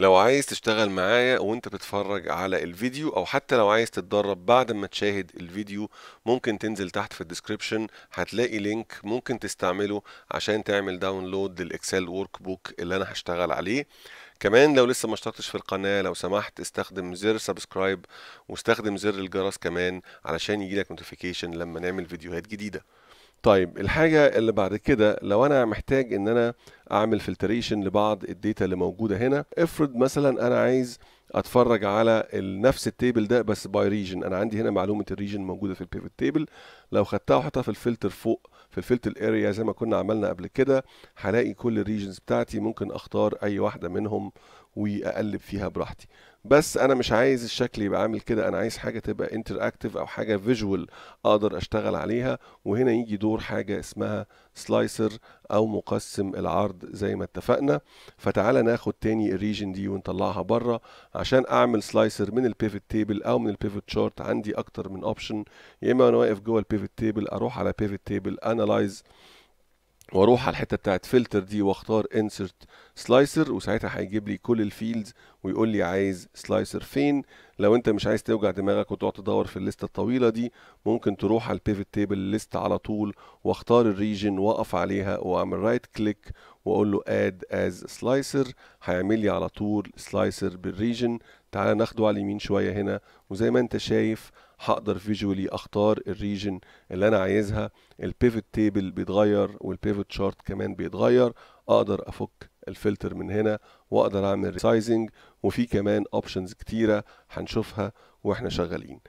لو عايز تشتغل معايا وانت بتتفرج على الفيديو او حتى لو عايز تتدرب بعد ما تشاهد الفيديو ممكن تنزل تحت في الديسكريبشن هتلاقي لينك ممكن تستعمله عشان تعمل داونلود للاكسل ورك بوك اللي انا هشتغل عليه كمان لو لسه ما اشتركتش في القناة لو سمحت استخدم زر سبسكرايب واستخدم زر الجرس كمان علشان يجيلك نوتيفيكيشن لما نعمل فيديوهات جديدة طيب الحاجة اللي بعد كده لو أنا محتاج إن أنا أعمل فلتريشن لبعض الداتا اللي موجودة هنا افرض مثلا أنا عايز اتفرج على نفس التيبل ده بس باي ريجن انا عندي هنا معلومه الريجن موجوده في البيفت تيبل لو خدتها وحطيتها في الفلتر فوق في الفلتر اريا زي ما كنا عملنا قبل كده هلاقي كل الريجنز بتاعتي ممكن اختار اي واحده منهم واقلب فيها براحتي بس انا مش عايز الشكل يبقى عامل كده انا عايز حاجه تبقى انتراكتيف او حاجه فيجوال اقدر اشتغل عليها وهنا يجي دور حاجه اسمها سلايسر او مقسم العرض زي ما اتفقنا فتعالى ناخد تاني الريجن دي ونطلعها بره عشان اعمل سلايسر من البيفت تيبل او من البيفت شارت عندي اكتر من اوبشن يا اما انا واقف جوه البيفت تيبل اروح على بيفت تيبل انالايز واروح على الحته بتاعت فلتر دي واختار انسرت سلايسر وساعتها هيجيب لي كل الفيلدز ويقول لي عايز سلايسر فين لو انت مش عايز توجع دماغك وتقعد تدور في الليسته الطويله دي ممكن تروح على البيفت تيبل ليست على طول واختار الريجن واقف عليها واعمل رايت كليك واقول له اد از سلايسر هيعمل لي على طول سلايسر بالريجن تعالى ناخده على اليمين شويه هنا وزي ما انت شايف هقدر فيجولي اختار الريجن اللي انا عايزها البيفت تيبل بيتغير والبيفت شارت كمان بيتغير اقدر افك الفلتر من هنا واقدر اعمل سايزنج وفي كمان اوبشنز كتيره هنشوفها واحنا شغالين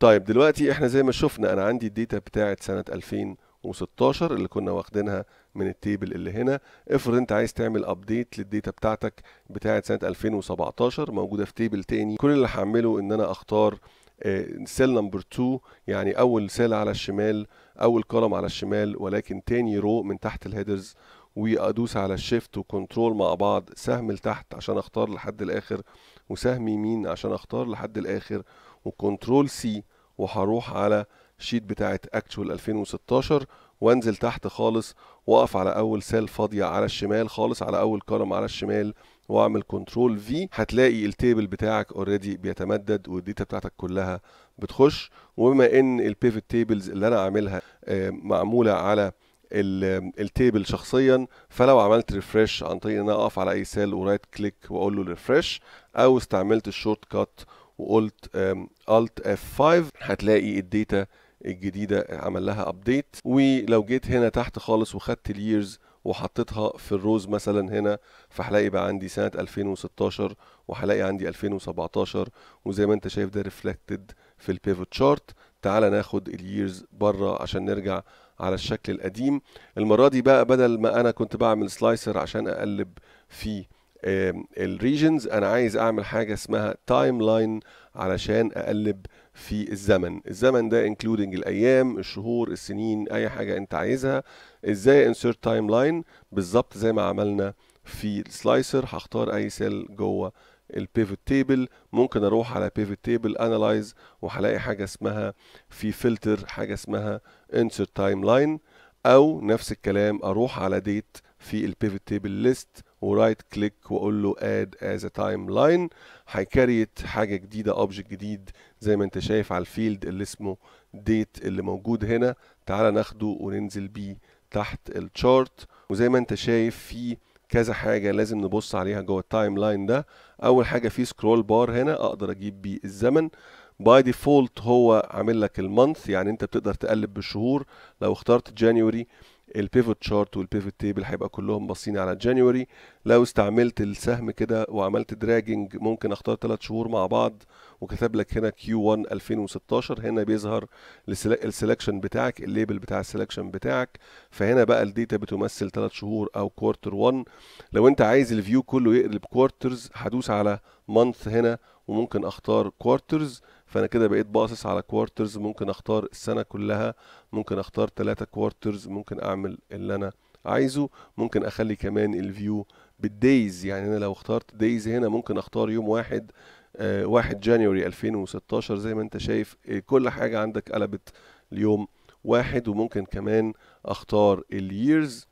طيب دلوقتي احنا زي ما شفنا انا عندي الداتا بتاعه سنه 2016 اللي كنا واخدينها من التيبل اللي هنا افرض انت عايز تعمل ابديت للديتا بتاعتك بتاعه سنه 2017 موجوده في تيبل تاني كل اللي هعمله ان انا اختار آه، سيل نمبر 2 يعني اول سيل على الشمال اول كولم على الشمال ولكن تاني رو من تحت الهيدرز وادوس على الشيفت وكنترول مع بعض سهم لتحت عشان اختار لحد الاخر وسهم يمين عشان اختار لحد الاخر وكنترول سي وهروح على شيت بتاعه اكتشوال 2016 وانزل تحت خالص واقف على اول سيل فاضيه على الشمال خالص على اول كولم على الشمال واعمل كنترول في هتلاقي التيبل بتاعك اوريدي بيتمدد والديتا بتاعتك كلها بتخش وبما ان البيفت تيبلز اللي انا عاملها آه، معموله على التيبل شخصيا فلو عملت ريفرش عن طريق ان انا اقف على اي سيل ورايت كليك واقول له ريفرش او استعملت الشورت كات وقلت الت اف 5 هتلاقي الديتا الجديده عمل لها ابديت ولو جيت هنا تحت خالص وخدت اليرز وحطيتها في الروز مثلا هنا فهلاقي بقى عندي سنه 2016 وهلاقي عندي 2017 وزي ما انت شايف ده ريفلكتد في البيفوت شارت تعال ناخد اليرز بره عشان نرجع على الشكل القديم المره دي بقى بدل ما انا كنت بعمل سلايسر عشان اقلب فيه الريجنز انا عايز اعمل حاجه اسمها تايم لاين علشان اقلب في الزمن الزمن ده انكلودنج الايام الشهور السنين اي حاجه انت عايزها ازاي انسيرت تايم لاين بالظبط زي ما عملنا في السلايسر هختار اي سيل جوه البيفوت تيبل ممكن اروح على بيفوت تيبل انالايز وهلاقي حاجه اسمها في فلتر حاجه اسمها انسرت تايم لاين او نفس الكلام اروح على ديت في البيفوت تيبل ليست ورايت كليك واقول له اد از ا تايم لاين هيكريت حاجه جديده اوبجكت جديد زي ما انت شايف على الفيلد اللي اسمه ديت اللي موجود هنا تعالى ناخده وننزل بيه تحت الشارت وزي ما انت شايف في كذا حاجة لازم نبص عليها جوه التايم لاين ده أول حاجة في سكرول بار هنا أقدر أجيب بيه الزمن باي ديفولت هو عامل لك المانث يعني أنت بتقدر تقلب بالشهور لو اخترت جانيوري البيفوت شارت والبيفوت تيبل هيبقى كلهم باصين على جانيوري لو استعملت السهم كده وعملت دراجنج ممكن اختار ثلاث شهور مع بعض وكتب لك هنا Q1 2016 هنا بيظهر السلكشن بتاعك الليبل بتاع السلكشن بتاعك فهنا بقى الديتا بتمثل ثلاث شهور او كوارتر 1 لو انت عايز الفيو كله يقلب كوارترز هدوس على مانث هنا وممكن اختار كوارترز فانا كده بقيت باصص على كوارترز ممكن اختار السنه كلها ممكن اختار ثلاثة كوارترز ممكن اعمل اللي انا عايزه ممكن اخلي كمان الفيو بالدايز يعني انا لو اخترت دايز هنا ممكن اختار يوم واحد آه واحد جانيوري 2016 زي ما انت شايف آه، كل حاجه عندك قلبت اليوم واحد وممكن كمان اختار الييرز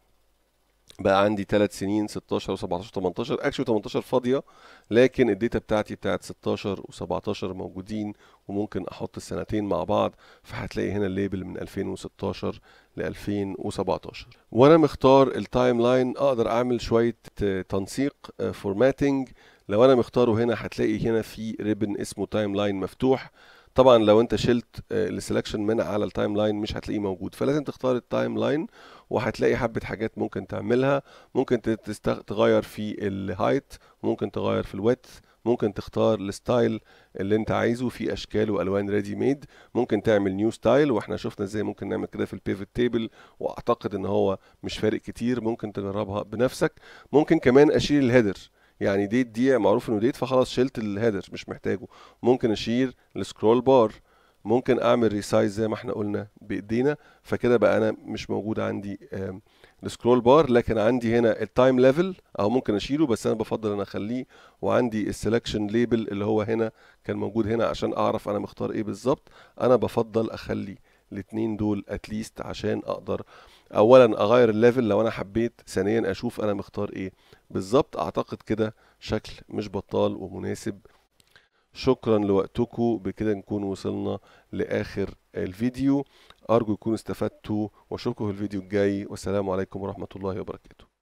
بقى عندي 3 سنين 16 و17 و18 اكشلي 18 فاضيه لكن الداتا بتاعتي بتاعت 16 و17 موجودين وممكن احط السنتين مع بعض فهتلاقي هنا الليبل من 2016 ل 2017 وانا مختار التايم لاين اقدر اعمل شويه آه، تنسيق فورماتنج آه، لو انا مختاره هنا هتلاقي هنا في ريبن اسمه تايم لاين مفتوح طبعا لو انت شلت آه، السلكشن من على التايم لاين مش هتلاقيه موجود فلازم تختار التايم لاين وهتلاقي حبه حاجات ممكن تعملها ممكن تستغ... تغير في الهايت ممكن تغير في الويت ممكن تختار الستايل اللي انت عايزه في اشكال والوان ريدي ميد ممكن تعمل نيو ستايل واحنا شفنا ازاي ممكن نعمل كده في البيفت تيبل واعتقد ان هو مش فارق كتير ممكن تجربها بنفسك ممكن كمان اشيل الهيدر يعني ديت دي معروف انه ديت فخلاص شلت الهيدر مش محتاجه ممكن اشير السكرول بار ممكن اعمل ريسايز زي ما احنا قلنا بايدينا فكده بقى انا مش موجود عندي السكرول بار لكن عندي هنا التايم ليفل او ممكن اشيله بس انا بفضل ان اخليه وعندي السلكشن ليبل اللي هو هنا كان موجود هنا عشان اعرف انا مختار ايه بالظبط انا بفضل اخلي الاثنين دول اتليست عشان اقدر اولا اغير الليفل لو انا حبيت ثانيا اشوف انا مختار ايه بالظبط اعتقد كده شكل مش بطال ومناسب شكرا لوقتكم بكده نكون وصلنا لاخر الفيديو ارجو يكون استفدتوا واشوفكم في الفيديو الجاي والسلام عليكم ورحمه الله وبركاته